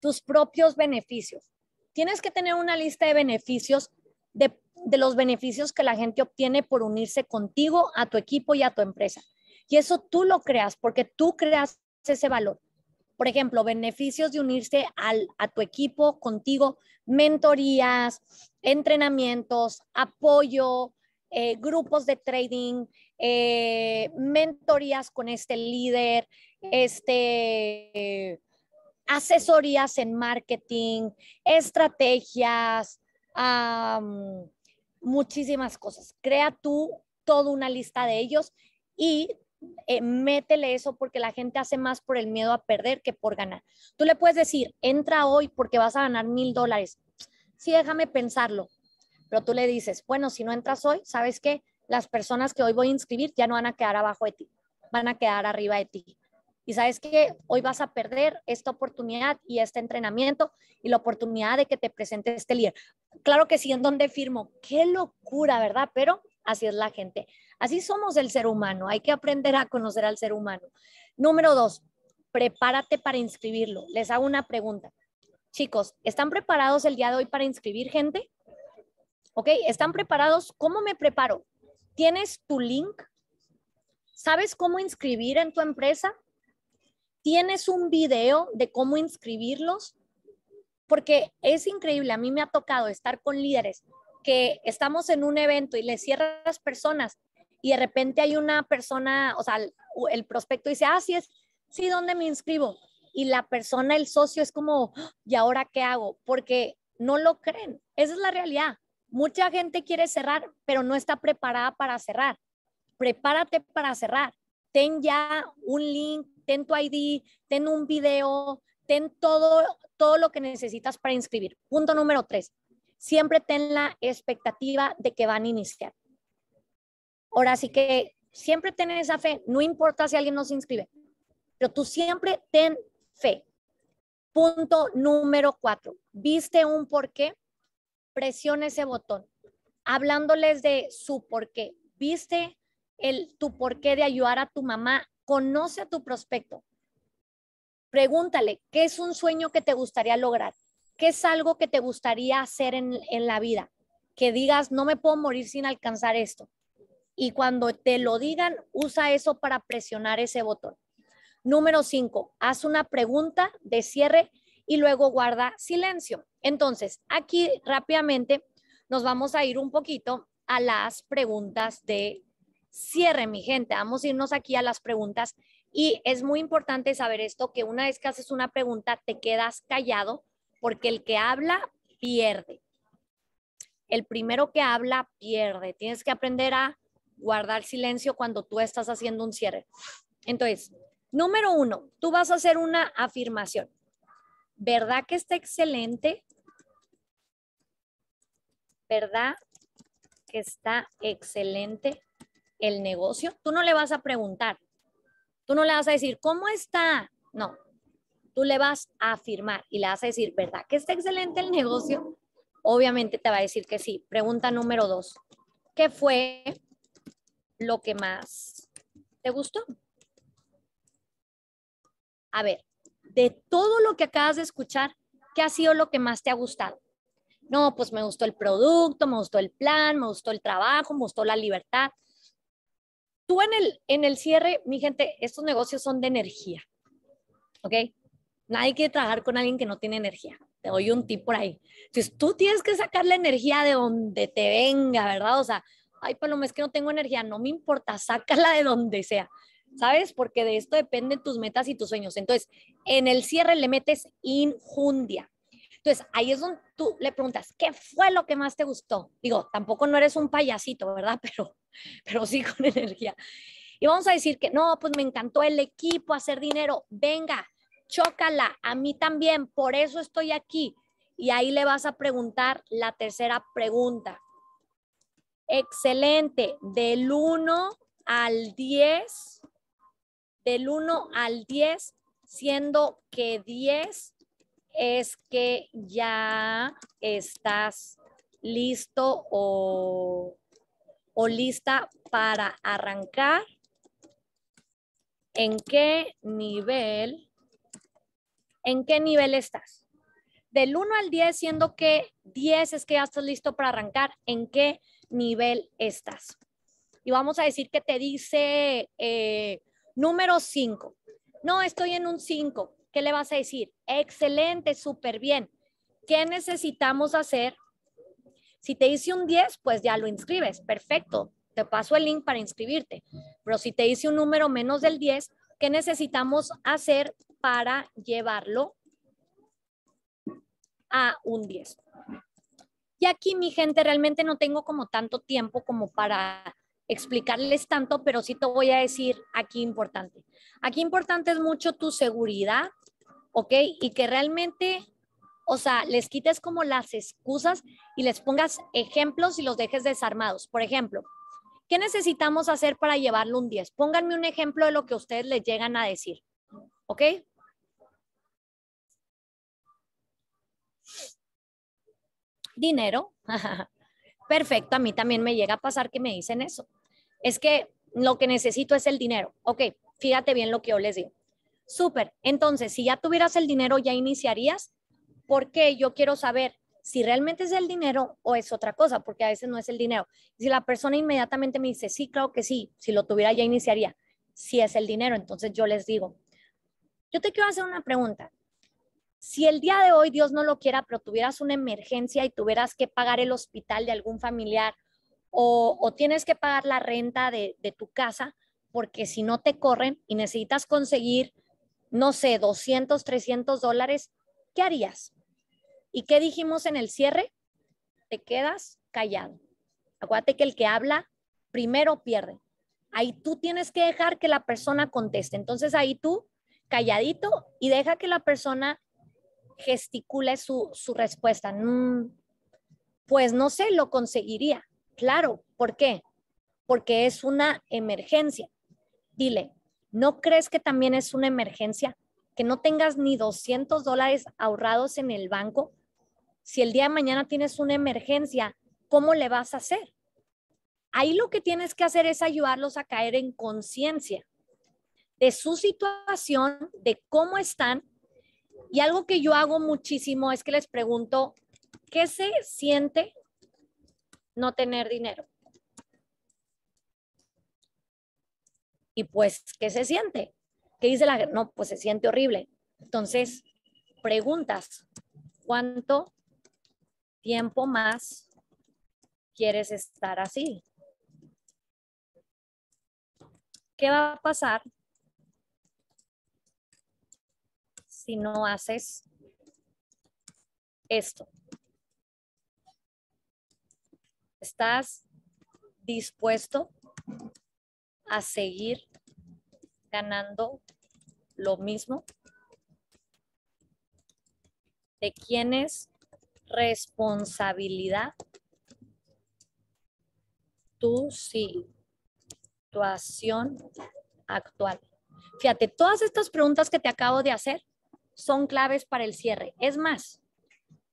[SPEAKER 1] tus propios beneficios. Tienes que tener una lista de beneficios, de, los beneficios que la gente obtiene por unirse contigo, a tu equipo y a tu empresa. Y eso tú lo creas porque tú creas ese valor. Por ejemplo, beneficios de unirse a tu equipo contigo, mentorías, entrenamientos, apoyo, eh, grupos de trading, eh, mentorías con este líder, este, asesorías en marketing, estrategias, muchísimas cosas. Crea tú toda una lista de ellos y eh, métele eso porque la gente hace más por el miedo a perder que por ganar. Tú le puedes decir, entra hoy porque vas a ganar mil dólares. Sí, déjame pensarlo. Pero tú le dices, bueno, si no entras hoy, ¿sabes que Las personas que hoy voy a inscribir ya no van a quedar abajo de ti, van a quedar arriba de ti. Y sabes que hoy vas a perder esta oportunidad y este entrenamiento y la oportunidad de que te presente este líder. Claro que sí, en donde firmo. Qué locura, ¿verdad? Pero así es la gente. Así somos el ser humano, hay que aprender a conocer al ser humano. Número dos, prepárate para inscribirlo. Les hago una pregunta. Chicos, ¿están preparados el día de hoy para inscribir gente? ¿Ok? ¿Están preparados? ¿Cómo me preparo? ¿Tienes tu link? ¿Sabes cómo inscribir en tu empresa? ¿Tienes un video de cómo inscribirlos? Porque es increíble, a mí me ha tocado estar con líderes que estamos en un evento y les cierran las personas y de repente hay una persona, o sea, el, prospecto dice, ah, sí es, sí, ¿dónde me inscribo? Y la persona, el socio es como, ah, ¿y ahora qué hago? Porque no lo creen. Esa es la realidad. Mucha gente quiere cerrar, pero no está preparada para cerrar. Prepárate para cerrar. Ten ya un link, ten tu ID, ten un video, ten todo, todo lo que necesitas para inscribir. Punto número tres, siempre ten la expectativa de que van a iniciar. Ahora sí que siempre ten esa fe, no importa si alguien no se inscribe, pero tú siempre ten fe. Punto número cuatro, viste un por qué, presiona ese botón, hablándoles de su por qué, Viste el, tu qué de ayudar a tu mamá, conoce a tu prospecto. Pregúntale, ¿qué es un sueño que te gustaría lograr? ¿Qué es algo que te gustaría hacer en, en la vida? Que digas, no me puedo morir sin alcanzar esto y cuando te lo digan, usa eso para presionar ese botón. Número cinco, haz una pregunta de cierre y luego guarda silencio. Entonces, aquí rápidamente nos vamos a ir un poquito a las preguntas de cierre, mi gente. Vamos a irnos aquí a las preguntas y es muy importante saber esto, que una vez que haces una pregunta te quedas callado porque el que habla pierde. El primero que habla pierde. Tienes que aprender a guardar silencio cuando tú estás haciendo un cierre. Entonces, número uno, tú vas a hacer una afirmación. ¿Verdad que está excelente? ¿Verdad que está excelente el negocio? Tú no le vas a preguntar. Tú no le vas a decir, ¿cómo está? No. Tú le vas a afirmar y le vas a decir, ¿verdad que está excelente el negocio? Obviamente te va a decir que sí. Pregunta número dos. ¿Qué fue lo que más te gustó. A ver, de todo lo que acabas de escuchar, ¿qué ha sido lo que más te ha gustado? No, pues me gustó el producto, me gustó el plan, me gustó el trabajo, me gustó la libertad. Tú en el, en el cierre, mi gente, estos negocios son de energía. ¿Ok? Nadie quiere trabajar con alguien que no tiene energía. Te doy un tip por ahí. Entonces, tú tienes que sacar la energía de donde te venga, ¿verdad? O sea, ay, Paloma, es que no tengo energía, no me importa, sácala de donde sea, ¿sabes? Porque de esto dependen tus metas y tus sueños. Entonces, en el cierre le metes injundia. Entonces, ahí es donde tú le preguntas, ¿qué fue lo que más te gustó? Digo, tampoco no eres un payasito, ¿verdad? Pero, pero sí con energía. Y vamos a decir que no, pues me encantó el equipo, hacer dinero, venga, chócala, a mí también, por eso estoy aquí. Y ahí le vas a preguntar la tercera pregunta. Excelente. Del 1 al 10, del 1 al 10, siendo que 10 es que ya estás listo o, o lista para arrancar. ¿En qué nivel? ¿En qué nivel estás? Del 1 al 10, siendo que 10 es que ya estás listo para arrancar. ¿En qué nivel estás. Y vamos a decir que te dice eh, número 5. No, estoy en un 5. ¿Qué le vas a decir? Excelente, súper bien. ¿Qué necesitamos hacer? Si te dice un 10, pues ya lo inscribes. Perfecto. Te paso el link para inscribirte. Pero si te dice un número menos del 10, ¿qué necesitamos hacer para llevarlo a un 10? Y aquí, mi gente, realmente no tengo como tanto tiempo como para explicarles tanto, pero sí te voy a decir aquí importante. Aquí importante es mucho tu seguridad, ¿ok? Y que realmente, o sea, les quites como las excusas y les pongas ejemplos y los dejes desarmados. Por ejemplo, ¿qué necesitamos hacer para llevarlo un 10? Pónganme un ejemplo de lo que ustedes les llegan a decir, ¿ok? dinero. Perfecto, a mí también me llega a pasar que me dicen eso. Es que lo que necesito es el dinero. Ok, fíjate bien lo que yo les digo. Súper, entonces, si ya tuvieras el dinero, ya iniciarías, porque yo quiero saber si realmente es el dinero o es otra cosa, porque a veces no es el dinero. Si la persona inmediatamente me dice, sí, claro que sí, si lo tuviera ya iniciaría, si es el dinero, entonces yo les digo, yo te quiero hacer una pregunta, si el día de hoy, Dios no lo quiera, pero tuvieras una emergencia y tuvieras que pagar el hospital de algún familiar o, tienes que pagar la renta de, de tu casa, porque si no te corren y necesitas conseguir, no sé, 200, 300 dólares, ¿qué harías? ¿Y qué dijimos en el cierre? Te quedas callado. Acuérdate que el que habla primero pierde. Ahí tú tienes que dejar que la persona conteste. Entonces ahí tú calladito y deja que la persona gesticule su, respuesta. Mm, pues no sé, lo conseguiría. Claro, ¿por qué? Porque es una emergencia. Dile, ¿no crees que también es una emergencia? Que no tengas ni 200 dólares ahorrados en el banco. Si el día de mañana tienes una emergencia, ¿cómo le vas a hacer? Ahí lo que tienes que hacer es ayudarlos a caer en conciencia de su situación, de cómo están y algo que yo hago muchísimo es que les pregunto, ¿qué se siente no tener dinero? Y pues, ¿qué se siente? ¿Qué dice la gente? No, pues se siente horrible. Entonces, preguntas, ¿cuánto tiempo más quieres estar así? ¿Qué va a pasar si no haces esto? ¿Estás dispuesto a seguir ganando lo mismo? ¿De quién es responsabilidad? Tu situación actual. Fíjate, todas estas preguntas que te acabo de hacer son claves para el cierre. Es más,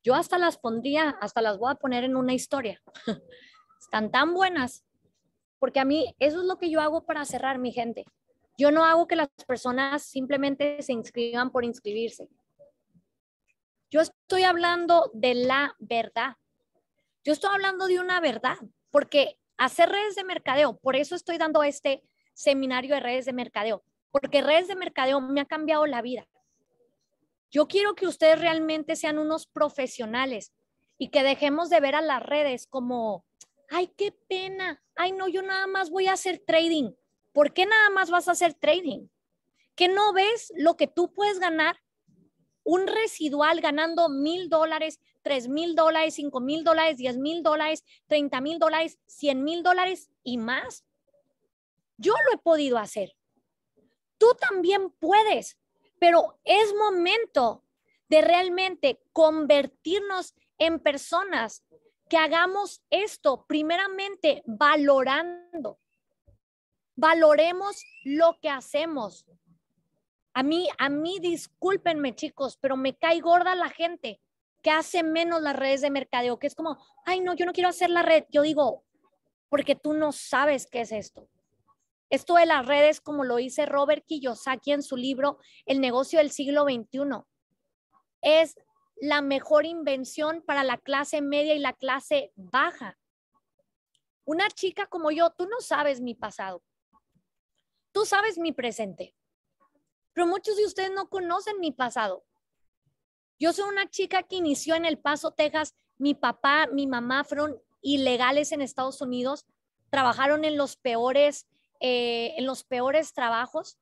[SPEAKER 1] yo hasta las pondría, hasta las voy a poner en una historia. Están tan buenas, porque a mí eso es lo que yo hago para cerrar mi gente. Yo no hago que las personas simplemente se inscriban por inscribirse. Yo estoy hablando de la verdad. Yo estoy hablando de una verdad, porque hacer redes de mercadeo, por eso estoy dando este seminario de redes de mercadeo, porque redes de mercadeo me ha cambiado la vida. Yo quiero que ustedes realmente sean unos profesionales y que dejemos de ver a las redes como, ay, qué pena, ay, no, yo nada más voy a hacer trading. ¿Por qué nada más vas a hacer trading? ¿Que no ves lo que tú puedes ganar? Un residual ganando mil dólares, tres mil dólares, cinco mil dólares, diez mil dólares, treinta mil dólares, cien mil dólares y más. Yo lo he podido hacer. Tú también puedes pero es momento de realmente convertirnos en personas que hagamos esto primeramente valorando. Valoremos lo que hacemos. A mí, a mí, discúlpenme chicos, pero me cae gorda la gente que hace menos las redes de mercadeo, que es como, ay no, yo no quiero hacer la red. Yo digo, porque tú no sabes qué es esto. Esto de las redes, como lo dice Robert Kiyosaki en su libro El negocio del siglo XXI, es la mejor invención para la clase media y la clase baja. Una chica como yo, tú no sabes mi pasado, tú sabes mi presente, pero muchos de ustedes no conocen mi pasado. Yo soy una chica que inició en El Paso, Texas. Mi papá, mi mamá fueron ilegales en Estados Unidos, trabajaron en los peores eh, en los peores trabajos.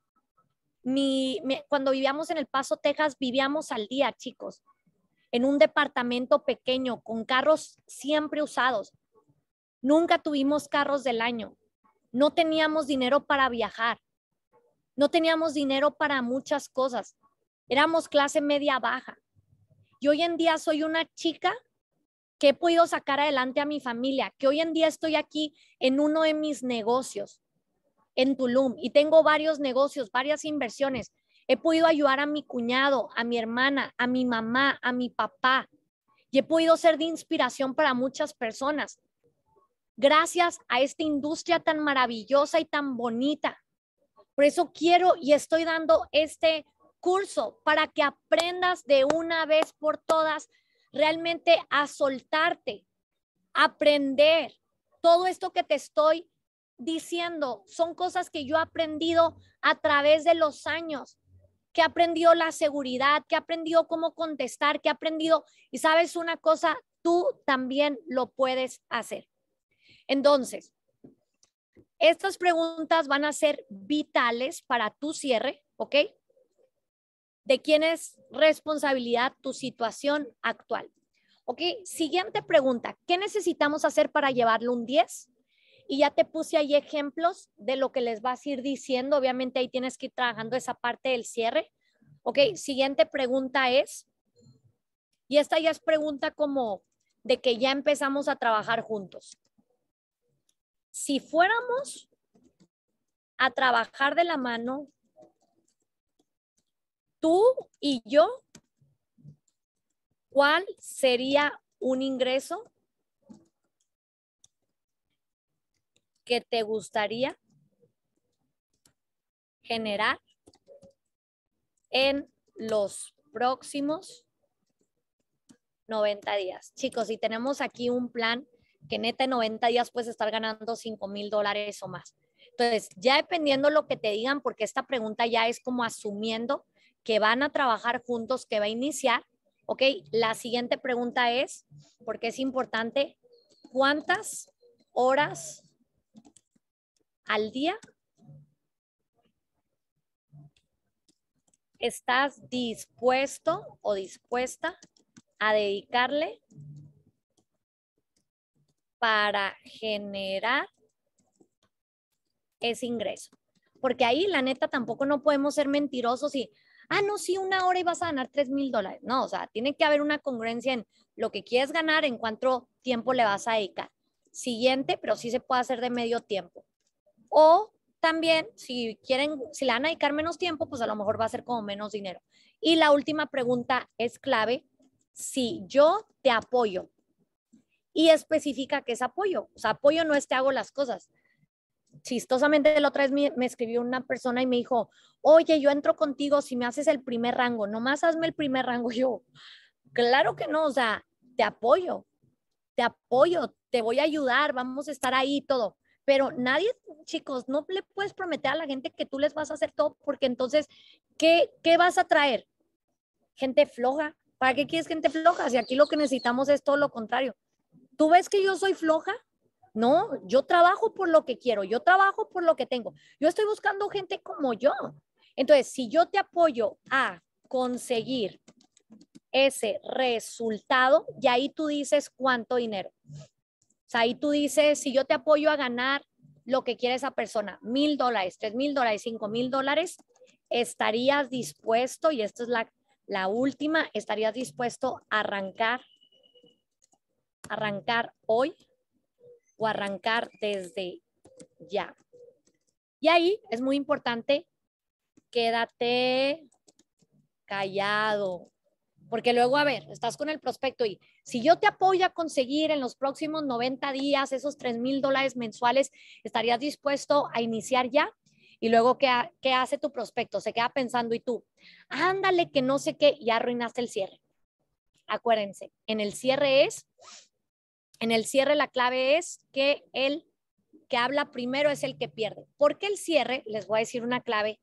[SPEAKER 1] cuando vivíamos en El Paso, Texas, vivíamos al día, chicos, en un departamento pequeño, con carros siempre usados. Nunca tuvimos carros del año. No teníamos dinero para viajar. No teníamos dinero para muchas cosas. Éramos clase media baja. Y hoy en día soy una chica que he podido sacar adelante a mi familia, que hoy en día estoy aquí en uno de mis negocios, en Tulum y tengo varios negocios, varias inversiones. He podido ayudar a mi cuñado, a mi hermana, a mi mamá, a mi papá y he podido ser de inspiración para muchas personas. Gracias a esta industria tan maravillosa y tan bonita. Por eso quiero y estoy dando este curso para que aprendas de una vez por todas realmente a soltarte, aprender todo esto que te estoy diciendo, son cosas que yo he aprendido a través de los años, que he aprendido la seguridad, que he aprendido cómo contestar, que he aprendido, y sabes una cosa, tú también lo puedes hacer. Entonces, estas preguntas van a ser vitales para tu cierre, ¿ok? ¿De quién es responsabilidad tu situación actual? ¿Ok? Siguiente pregunta, ¿qué necesitamos hacer para llevarlo un 10? Y ya te puse ahí ejemplos de lo que les vas a ir diciendo. Obviamente ahí tienes que ir trabajando esa parte del cierre. Ok, siguiente pregunta es, y esta ya es pregunta como de que ya empezamos a trabajar juntos. Si fuéramos a trabajar de la mano, tú y yo, ¿cuál sería un ingreso que te gustaría generar en los próximos 90 días. Chicos, si tenemos aquí un plan que neta en 90 días puedes estar ganando 5 mil dólares o más. Entonces, ya dependiendo lo que te digan, porque esta pregunta ya es como asumiendo que van a trabajar juntos, que va a iniciar, ¿ok? La siguiente pregunta es, porque es importante, ¿cuántas horas al día? ¿Estás dispuesto o dispuesta a dedicarle para generar ese ingreso? Porque ahí la neta tampoco no podemos ser mentirosos y, ah, no, sí, una hora y vas a ganar 3 mil dólares. No, o sea, tiene que haber una congruencia en lo que quieres ganar, en cuánto tiempo le vas a dedicar. Siguiente, pero sí se puede hacer de medio tiempo. O también, si quieren, si le van a dedicar menos tiempo, pues a lo mejor va a ser como menos dinero. Y la última pregunta es clave, si yo te apoyo y especifica que es apoyo, o sea, apoyo no es te hago las cosas. Chistosamente, la otra vez me, escribió una persona y me dijo, oye, yo entro contigo si me haces el primer rango, nomás hazme el primer rango yo. Claro que no, o sea, te apoyo, te apoyo, te voy a ayudar, vamos a estar ahí todo pero nadie, chicos, no le puedes prometer a la gente que tú les vas a hacer todo, porque entonces, ¿qué, vas a traer? Gente floja. ¿Para qué quieres gente floja? Si aquí lo que necesitamos es todo lo contrario. ¿Tú ves que yo soy floja? No, yo trabajo por lo que quiero, yo trabajo por lo que tengo. Yo estoy buscando gente como yo. Entonces, si yo te apoyo a conseguir ese resultado, y ahí tú dices cuánto dinero sea, ahí tú dices, si yo te apoyo a ganar lo que quiere esa persona, mil dólares, tres mil dólares, cinco mil dólares, estarías dispuesto, y esta es la, la última, estarías dispuesto a arrancar, arrancar hoy o arrancar desde ya. Y ahí es muy importante, quédate callado, porque luego, a ver, estás con el prospecto y si yo te apoyo a conseguir en los próximos 90 días esos 3 mil dólares mensuales, ¿estarías dispuesto a iniciar ya? Y luego, ¿qué, hace tu prospecto? Se queda pensando y tú, ándale que no sé qué, ya arruinaste el cierre. Acuérdense, en el cierre es, en el cierre la clave es que el que habla primero es el que pierde. Porque el cierre, les voy a decir una clave,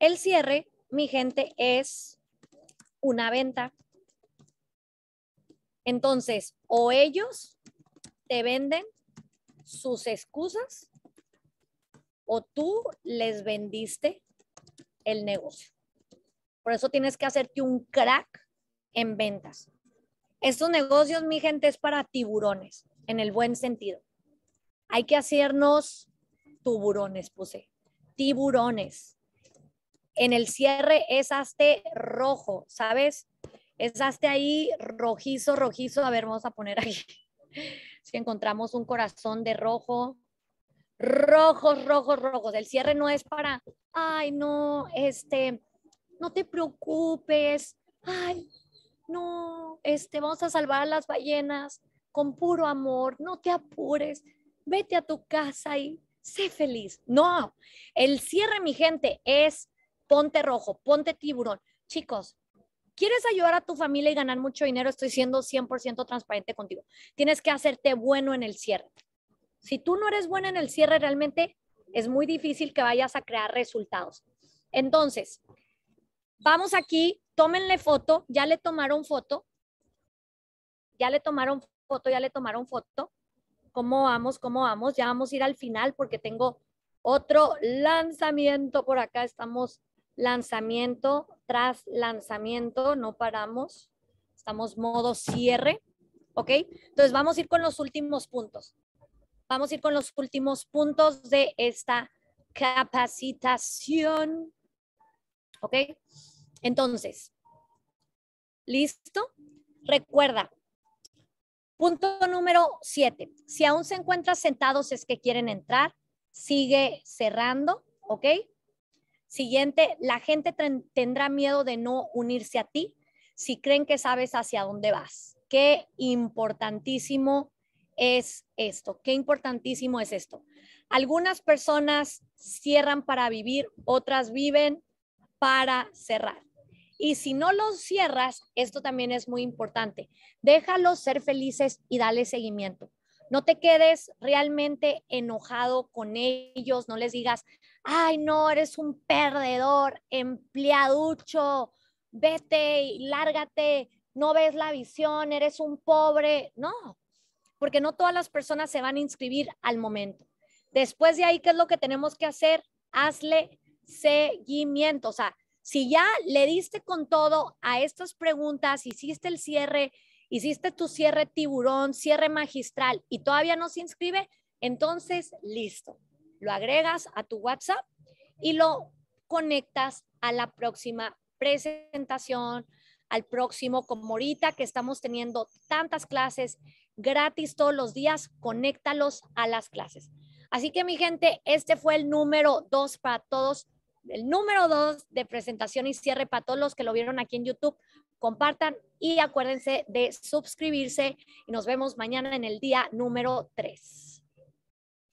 [SPEAKER 1] el cierre, mi gente, es una venta entonces, o ellos te venden sus excusas o tú les vendiste el negocio. Por eso tienes que hacerte un crack en ventas. Estos negocios, mi gente, es para tiburones, en el buen sentido. Hay que hacernos tiburones, puse. Tiburones. En el cierre es hasta rojo, ¿sabes? Estaste ahí rojizo, rojizo. A ver, vamos a poner aquí. Si encontramos un corazón de rojo, rojos, rojos, rojos. El cierre no es para, ay, no, este, no te preocupes, ay, no, este, vamos a salvar a las ballenas con puro amor, no te apures, vete a tu casa y sé feliz. No, el cierre, mi gente, es ponte rojo, ponte tiburón. Chicos, quieres ayudar a tu familia y ganar mucho dinero, estoy siendo 100% transparente contigo. Tienes que hacerte bueno en el cierre. Si tú no eres bueno en el cierre, realmente es muy difícil que vayas a crear resultados. Entonces, vamos aquí, tómenle foto, ya le tomaron foto, ya le tomaron foto, ya le tomaron foto. ¿Cómo vamos? ¿Cómo vamos? Ya vamos a ir al final porque tengo otro lanzamiento por acá. Estamos lanzamiento tras lanzamiento, no paramos, estamos modo cierre, ¿ok? Entonces vamos a ir con los últimos puntos. Vamos a ir con los últimos puntos de esta capacitación, ¿ok? Entonces, ¿listo? Recuerda, punto número siete, si aún se encuentran sentados es que quieren entrar, sigue cerrando, ¿ok? Siguiente, la gente tendrá miedo de no unirse a ti si creen que sabes hacia dónde vas. Qué importantísimo es esto, qué importantísimo es esto. Algunas personas cierran para vivir, otras viven para cerrar. Y si no los cierras, esto también es muy importante. Déjalos ser felices y dale seguimiento. No te quedes realmente enojado con ellos, no les digas, ay, no, eres un perdedor, empleaducho, vete y lárgate, no ves la visión, eres un pobre. No, porque no todas las personas se van a inscribir al momento. Después de ahí, ¿qué es lo que tenemos que hacer? Hazle seguimiento. O sea, si ya le diste con todo a estas preguntas, hiciste el cierre, hiciste tu cierre tiburón, cierre magistral y todavía no se inscribe, entonces listo lo agregas a tu WhatsApp y lo conectas a la próxima presentación, al próximo, como ahorita que estamos teniendo tantas clases gratis todos los días, conéctalos a las clases. Así que mi gente, este fue el número dos para todos, el número dos de presentación y cierre para todos los que lo vieron aquí en YouTube. Compartan y acuérdense de suscribirse y nos vemos mañana en el día número tres.